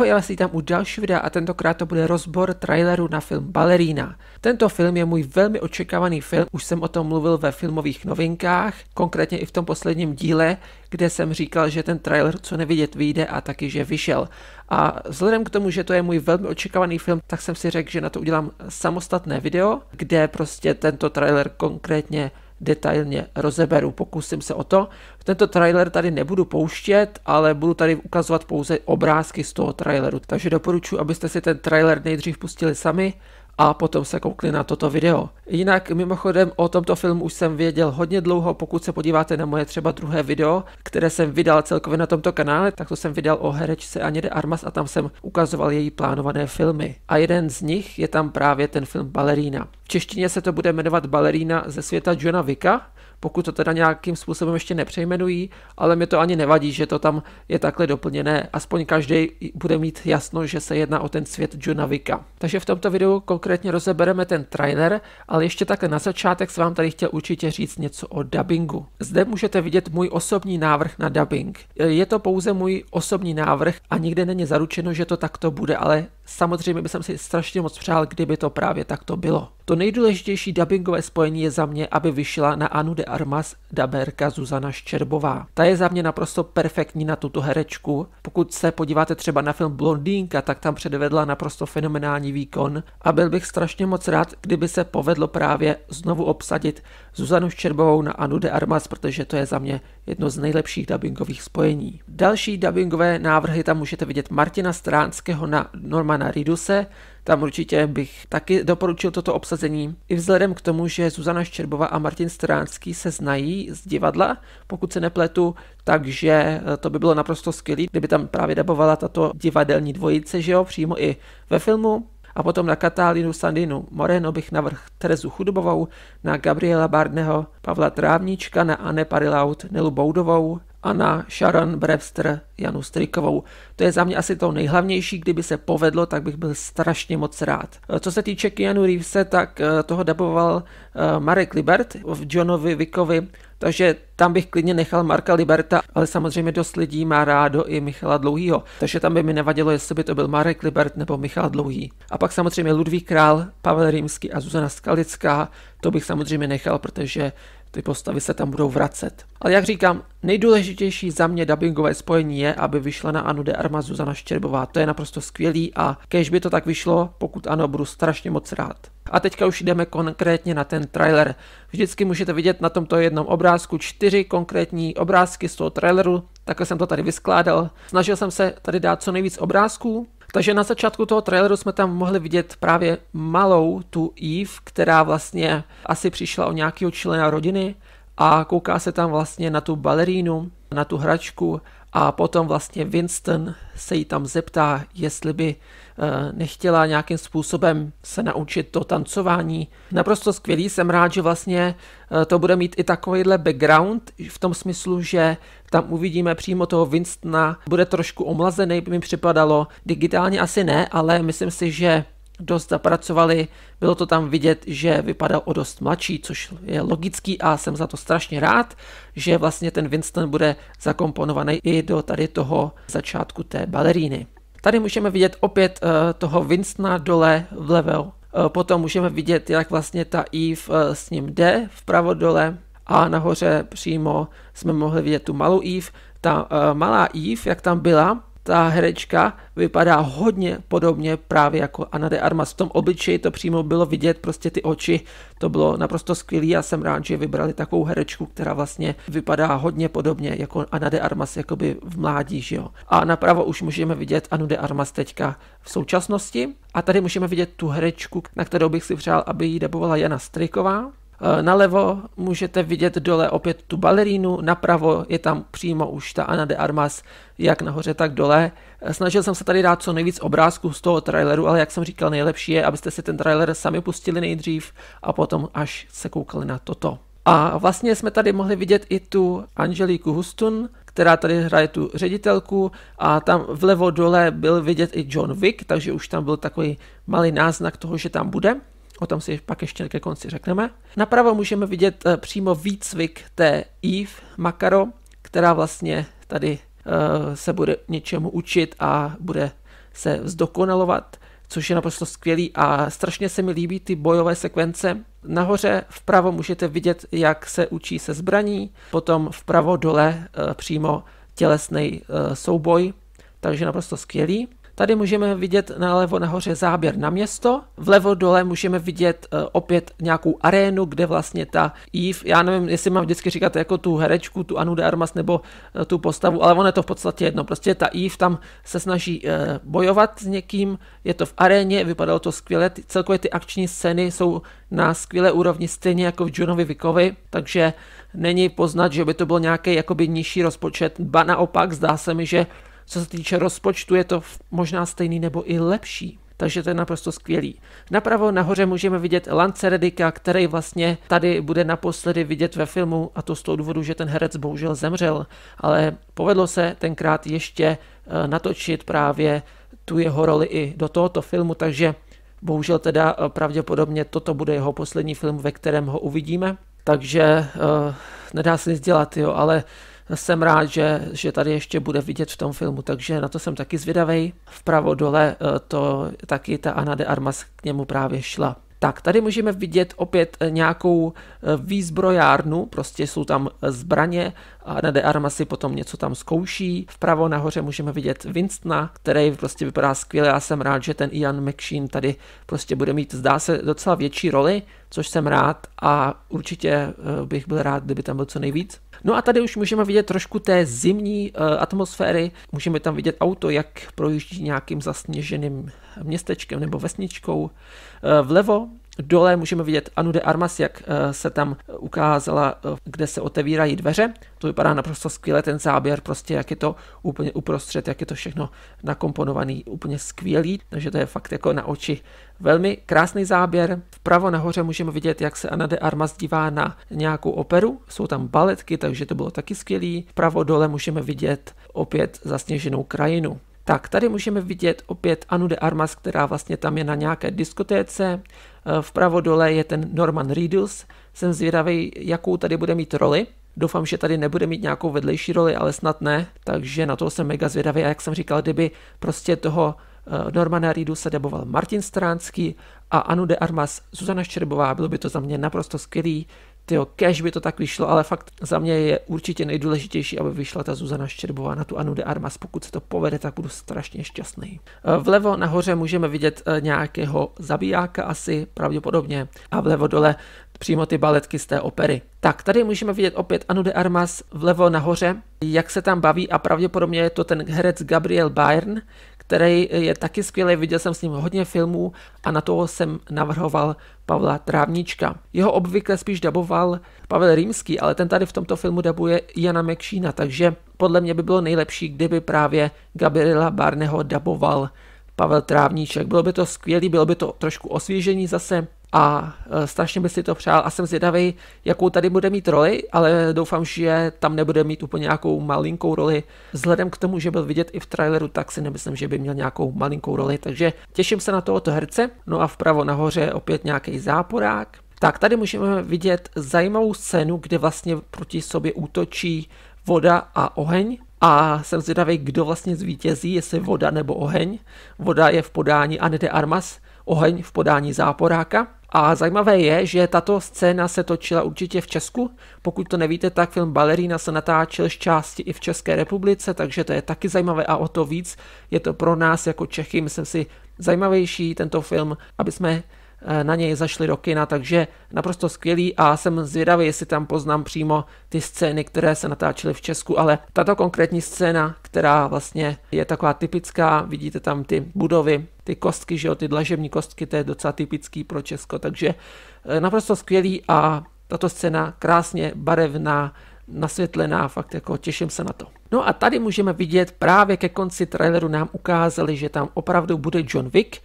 Ahoj, já vás vítám u dalšího videa a tentokrát to bude rozbor traileru na film Balerína. Tento film je můj velmi očekávaný film, už jsem o tom mluvil ve filmových novinkách, konkrétně i v tom posledním díle, kde jsem říkal, že ten trailer co nevidět vyjde a taky, že vyšel. A vzhledem k tomu, že to je můj velmi očekávaný film, tak jsem si řekl, že na to udělám samostatné video, kde prostě tento trailer konkrétně detailně rozeberu. Pokusím se o to. Tento trailer tady nebudu pouštět, ale budu tady ukazovat pouze obrázky z toho traileru. Takže doporučuji, abyste si ten trailer nejdřív pustili sami a potom se koukli na toto video. Jinak mimochodem o tomto filmu už jsem věděl hodně dlouho, pokud se podíváte na moje třeba druhé video, které jsem vydal celkově na tomto kanále, tak to jsem vydal o herečce Aně de Armas a tam jsem ukazoval její plánované filmy. A jeden z nich je tam právě ten film Balerína. V češtině se to bude jmenovat Balerína ze světa Johna Vika pokud to teda nějakým způsobem ještě nepřejmenují, ale mi to ani nevadí, že to tam je takhle doplněné, aspoň každý bude mít jasno, že se jedná o ten svět Johna Takže v tomto videu konkrétně rozebereme ten trailer, ale ještě takhle na začátek jsem vám tady chtěl určitě říct něco o dubbingu. Zde můžete vidět můj osobní návrh na dubbing. Je to pouze můj osobní návrh a nikde není zaručeno, že to takto bude, ale samozřejmě bych jsem si strašně moc přál, kdyby to právě takto bylo. To nejdůležitější dubbingové spojení je za mě, aby vyšla na Anu de Armas dabérka Zuzana Ščerbová. Ta je za mě naprosto perfektní na tuto herečku. Pokud se podíváte třeba na film Blondýnka, tak tam předvedla naprosto fenomenální výkon a byl bych strašně moc rád, kdyby se povedlo právě znovu obsadit Zuzanu Ščerbovou na Anu de Armas, protože to je za mě jedno z nejlepších dubbingových spojení. Další dubbingové návrhy tam můžete vidět Martina Stránského na Normana Riduse, tam určitě bych taky doporučil toto obsazení. I vzhledem k tomu, že Zuzana Ščerbová a Martin Stránský se znají z divadla, pokud se nepletu, takže eh, to by bylo naprosto skvělé, kdyby tam právě dabovala tato divadelní dvojice, že jo, přímo i ve filmu. A potom na Katalinu Sandinu Moreno bych navrh Terezu Chudobovou, na Gabriela Bardneho, Pavla Trávníčka, na Anne Parilaut, Nelu Boudovou, a na Sharon Brewster, Janu Strikovou. To je za mě asi to nejhlavnější, kdyby se povedlo, tak bych byl strašně moc rád. Co se týče Keanu Reevese, tak eh, toho daboval eh, Marek Libert v Johnovi Vickovi, takže tam bych klidně nechal Marka Liberta, ale samozřejmě dost lidí má rádo i Michala Dlouhýho, takže tam by mi nevadilo, jestli by to byl Marek Libert nebo Michal Dlouhý. A pak samozřejmě Ludvík Král, Pavel Rímský a Zuzana Skalická, to bych samozřejmě nechal, protože ty postavy se tam budou vracet. Ale jak říkám, nejdůležitější za mě dubbingové spojení je, aby vyšla na Anu de Arma Zuzana Štěrbová. To je naprosto skvělý a kež by to tak vyšlo, pokud ano, budu strašně moc rád. A teďka už jdeme konkrétně na ten trailer. Vždycky můžete vidět na tomto jednom obrázku čtyři konkrétní obrázky z toho traileru, takhle jsem to tady vyskládal. Snažil jsem se tady dát co nejvíc obrázků, takže na začátku toho traileru jsme tam mohli vidět právě malou tu Eve, která vlastně asi přišla o nějakého člena rodiny a kouká se tam vlastně na tu balerínu, na tu hračku a potom vlastně Winston se jí tam zeptá, jestli by eh, nechtěla nějakým způsobem se naučit to tancování. Naprosto skvělý, jsem rád, že vlastně eh, to bude mít i takovýhle background v tom smyslu, že tam uvidíme přímo toho Winstona, bude trošku omlazený, by mi připadalo, digitálně asi ne, ale myslím si, že dost zapracovali, bylo to tam vidět, že vypadal o dost mladší, což je logický a jsem za to strašně rád, že vlastně ten Winston bude zakomponovaný i do tady toho začátku té baleríny. Tady můžeme vidět opět eh, toho Winstona dole v level. Eh, potom můžeme vidět, jak vlastně ta Eve eh, s ním jde vpravo dole a nahoře přímo jsme mohli vidět tu malou Eve. Ta malá Eve, jak tam byla, ta herečka vypadá hodně podobně právě jako Anna de Armas. V tom obličeji to přímo bylo vidět, prostě ty oči, to bylo naprosto skvělé a jsem rád, že vybrali takovou herečku, která vlastně vypadá hodně podobně jako Anna de Armas jakoby v mládí, že jo. A napravo už můžeme vidět Anu de Armas teďka v současnosti a tady můžeme vidět tu herečku, na kterou bych si přál, aby ji debovala Jana Striková, Eh, nalevo můžete vidět dole opět tu balerínu, napravo je tam přímo už ta Ana de Armas, jak nahoře, tak dole. Eh, snažil jsem se tady dát co nejvíc obrázků z toho traileru, ale jak jsem říkal, nejlepší je, abyste si ten trailer sami pustili nejdřív a potom až se koukali na toto. A vlastně jsme tady mohli vidět i tu Angeliku Hustun, která tady hraje tu ředitelku a tam vlevo dole byl vidět i John Wick, takže už tam byl takový malý náznak toho, že tam bude o tom si pak ještě ke konci řekneme. Napravo můžeme vidět eh, přímo výcvik té Eve Makaro, která vlastně tady eh, se bude něčemu učit a bude se zdokonalovat, což je naprosto skvělý a strašně se mi líbí ty bojové sekvence. Nahoře vpravo můžete vidět, jak se učí se zbraní, potom vpravo dole eh, přímo tělesný souboj, takže naprosto skvělý. Tady můžeme vidět nalevo nahoře záběr na město, vlevo dole můžeme vidět e, opět nějakou arénu, kde vlastně ta Eve, já nevím, jestli mám vždycky říkat jako tu herečku, tu Anu de Armas nebo e, tu postavu, ale ono je to v podstatě jedno. Prostě ta Eve tam se snaží e, bojovat s někým, je to v aréně, vypadalo to skvěle, celkově ty akční scény jsou na skvělé úrovni, stejně jako v Junovi Vikovi, takže není poznat, že by to byl nějaký jakoby nižší rozpočet, ba naopak zdá se mi, že co se týče rozpočtu, je to možná stejný nebo i lepší takže to je naprosto skvělý. Napravo nahoře můžeme vidět Lance Redika, který vlastně tady bude naposledy vidět ve filmu a to z toho důvodu, že ten herec bohužel zemřel, ale povedlo se tenkrát ještě eh, natočit právě tu jeho roli i do tohoto filmu, takže bohužel teda eh, pravděpodobně toto bude jeho poslední film, ve kterém ho uvidíme, takže uh, nedá se nic dělat, jo, ale jsem rád, že, že tady ještě bude vidět v tom filmu, takže na to jsem taky zvědavej. Vpravo dole eh, to taky ta Ana de Armas k němu právě šla. Tak, tady můžeme vidět opět eh, nějakou eh, výzbrojárnu, prostě jsou tam zbraně a de Arma si potom něco tam zkouší. Vpravo nahoře můžeme vidět Winstona, který prostě vypadá skvěle, já jsem rád, že ten Ian McShane tady prostě bude mít, zdá se, docela větší roli, což jsem rád a určitě eh, bych byl rád, kdyby tam byl co nejvíc. No a tady už můžeme vidět trošku té zimní eh, atmosféry. Můžeme tam vidět auto, jak projíždí nějakým zasněženým městečkem nebo vesničkou. Eh, vlevo Dole můžeme vidět Anu de Armas, jak eh, se tam ukázala, eh, kde se otevírají dveře. To vypadá naprosto skvěle, ten záběr, prostě jak je to úplně uprostřed, jak je to všechno nakomponovaný, úplně skvělý. Takže to je fakt jako na oči velmi krásný záběr. Vpravo nahoře můžeme vidět, jak se Ana de Armas dívá na nějakou operu. Jsou tam baletky, takže to bylo taky skvělý. Vpravo dole můžeme vidět opět zasněženou krajinu. Tak tady můžeme vidět opět Anu de Armas, která vlastně tam je na nějaké diskotéce. Eh, vpravo dole je ten Norman Reedus. Jsem zvědavý, jakou tady bude mít roli. Doufám, že tady nebude mít nějakou vedlejší roli, ale snad ne, takže na to jsem mega zvědavý. A jak jsem říkal, kdyby prostě toho eh, Normana Reedu se deboval Martin Stránský a Anu de Armas, Zuzana Ščerbová, bylo by to za mě naprosto skvělý. Tyjo, kež by to tak vyšlo, ale fakt za mě je určitě nejdůležitější, aby vyšla ta Zuzana Ščerbová na tu Anu de Armas. Pokud se to povede, tak budu strašně šťastný. Eh, vlevo nahoře můžeme vidět eh, nějakého zabijáka asi pravděpodobně a vlevo dole přímo ty baletky z té opery. Tak, tady můžeme vidět opět Anu de Armas vlevo nahoře, jak se tam baví a pravděpodobně je to ten herec Gabriel Byrne, který je taky skvělý, viděl jsem s ním hodně filmů a na toho jsem navrhoval Pavla Trávnička. Jeho obvykle spíš daboval Pavel Rýmský, ale ten tady v tomto filmu dabuje Jana Mekšína, takže podle mě by bylo nejlepší, kdyby právě Gabriela Barneho daboval Pavel Trávníček. Bylo by to skvělé, bylo by to trošku osvěžení zase, a eh, strašně by si to přál a jsem zvědavý, jakou tady bude mít roli, ale doufám, že tam nebude mít úplně nějakou malinkou roli. Vzhledem k tomu, že byl vidět i v traileru, tak si nemyslím, že by měl nějakou malinkou roli, takže těším se na tohoto herce. No a vpravo nahoře opět nějaký záporák. Tak tady můžeme vidět zajímavou scénu, kde vlastně proti sobě útočí voda a oheň. A jsem zvědavý, kdo vlastně zvítězí, jestli voda nebo oheň. Voda je v podání Anny Armas, oheň v podání záporáka. A zajímavé je, že tato scéna se točila určitě v Česku. Pokud to nevíte, tak film Balerína se natáčel z části i v České republice, takže to je taky zajímavé a o to víc je to pro nás jako Čechy, myslím si, zajímavější tento film, aby jsme Eh, na něj zašli do kina, takže naprosto skvělý a jsem zvědavý, jestli tam poznám přímo ty scény, které se natáčely v Česku, ale tato konkrétní scéna, která vlastně je taková typická, vidíte tam ty budovy, ty kostky, že jo, ty dlažební kostky, to je docela typický pro Česko, takže eh, naprosto skvělý a tato scéna krásně barevná, nasvětlená, fakt jako těším se na to. No a tady můžeme vidět, právě ke konci traileru nám ukázali, že tam opravdu bude John Wick.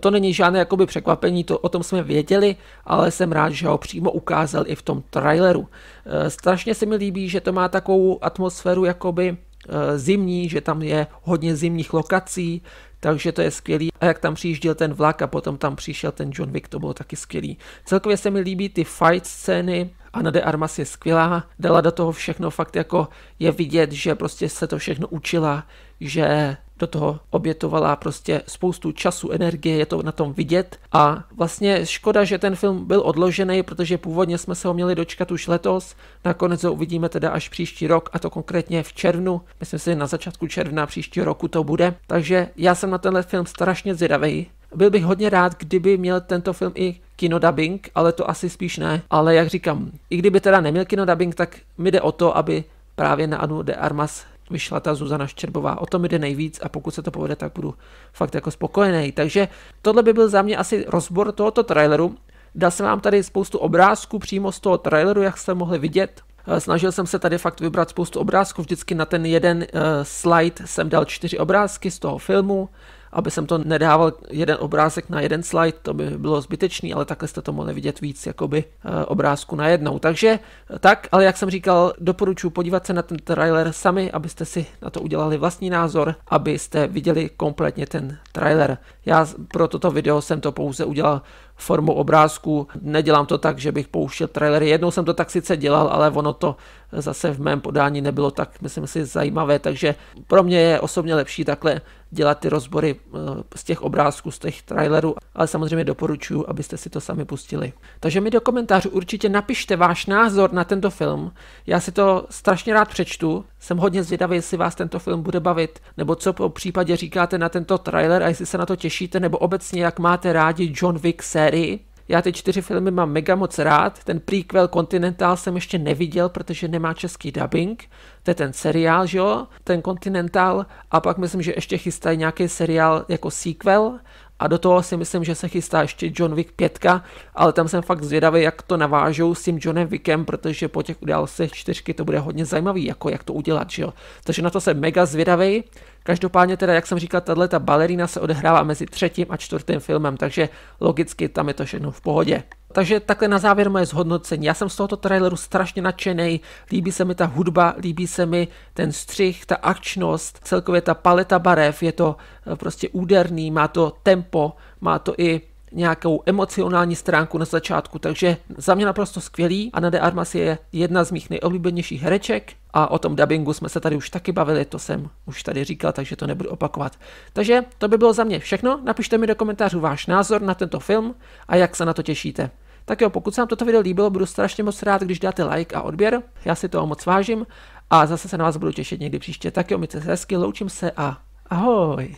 To není žádné jakoby překvapení, to o tom jsme věděli, ale jsem rád, že ho přímo ukázal i v tom traileru. E, strašně se mi líbí, že to má takovou atmosféru jakoby e, zimní, že tam je hodně zimních lokací, takže to je skvělý. A jak tam přijížděl ten vlak a potom tam přišel ten John Wick, to bylo taky skvělý. Celkově se mi líbí ty fight scény, Anna de Armas je skvělá, dala do toho všechno fakt jako je vidět, že prostě se to všechno učila, že do toho obětovala prostě spoustu času, energie, je to na tom vidět a vlastně škoda, že ten film byl odložený, protože původně jsme se ho měli dočkat už letos, nakonec ho uvidíme teda až příští rok a to konkrétně v červnu, myslím si že na začátku června příštího roku to bude, takže já jsem na tenhle film strašně zvědavý, byl bych hodně rád, kdyby měl tento film i kinodubbing, ale to asi spíš ne. Ale jak říkám, i kdyby teda neměl kinodubbing, tak mi jde o to, aby právě na Anu de Armas vyšla ta Zuzana Ščerbová. O to mi jde nejvíc a pokud se to povede, tak budu fakt jako spokojený. Takže tohle by byl za mě asi rozbor tohoto traileru. Dal jsem vám tady spoustu obrázků přímo z toho traileru, jak jste mohli vidět. Eh, snažil jsem se tady fakt vybrat spoustu obrázků, vždycky na ten jeden eh, slide jsem dal čtyři obrázky z toho filmu aby jsem to nedával jeden obrázek na jeden slide, to by bylo zbytečný, ale takhle jste to mohli vidět víc jakoby eh, obrázku na jednou. Takže eh, tak, ale jak jsem říkal, doporučuji podívat se na ten trailer sami, abyste si na to udělali vlastní názor, abyste viděli kompletně ten trailer. Já pro toto video jsem to pouze udělal formou obrázků. Nedělám to tak, že bych pouštěl trailery. Jednou jsem to tak sice dělal, ale ono to zase v mém podání nebylo tak, myslím si, zajímavé, takže pro mě je osobně lepší takhle dělat ty rozbory eh, z těch obrázků, z těch trailerů, ale samozřejmě doporučuji, abyste si to sami pustili. Takže mi do komentářů určitě napište váš názor na tento film. Já si to strašně rád přečtu. Jsem hodně zvědavý, jestli vás tento film bude bavit, nebo co po případě říkáte na tento trailer a jestli se na to těšíte, nebo obecně jak máte rádi John Wick 7 sérii. Já ty čtyři filmy mám mega moc rád. Ten prequel Continental jsem ještě neviděl, protože nemá český dubbing. To je ten seriál, že jo? Ten Continental. A pak myslím, že ještě chystají nějaký seriál jako sequel a do toho si myslím, že se chystá ještě John Wick 5, ale tam jsem fakt zvědavý, jak to navážou s tím Johnem Wickem, protože po těch událostech čtyřky to bude hodně zajímavý, jako jak to udělat, že jo. Takže na to jsem mega zvědavý. Každopádně teda, jak jsem říkal, tahle ta balerína se odehrává mezi třetím a čtvrtým filmem, takže logicky tam je to všechno v pohodě. Takže takhle na závěr moje zhodnocení. Já jsem z tohoto traileru strašně nadšený. Líbí se mi ta hudba, líbí se mi ten střih, ta akčnost, celkově ta paleta barev, je to eh, prostě úderný, má to tempo, má to i nějakou emocionální stránku na začátku, takže za mě naprosto skvělý. Ana de Armas je jedna z mých nejoblíbenějších hereček a o tom dubbingu jsme se tady už taky bavili, to jsem už tady říkal, takže to nebudu opakovat. Takže to by bylo za mě všechno, napište mi do komentářů váš názor na tento film a jak se na to těšíte. Tak jo, pokud se vám toto video líbilo, budu strašně moc rád, když dáte like a odběr, já si toho moc vážím a zase se na vás budu těšit někdy příště. Tak jo, mějte se hezky, loučím se a ahoj!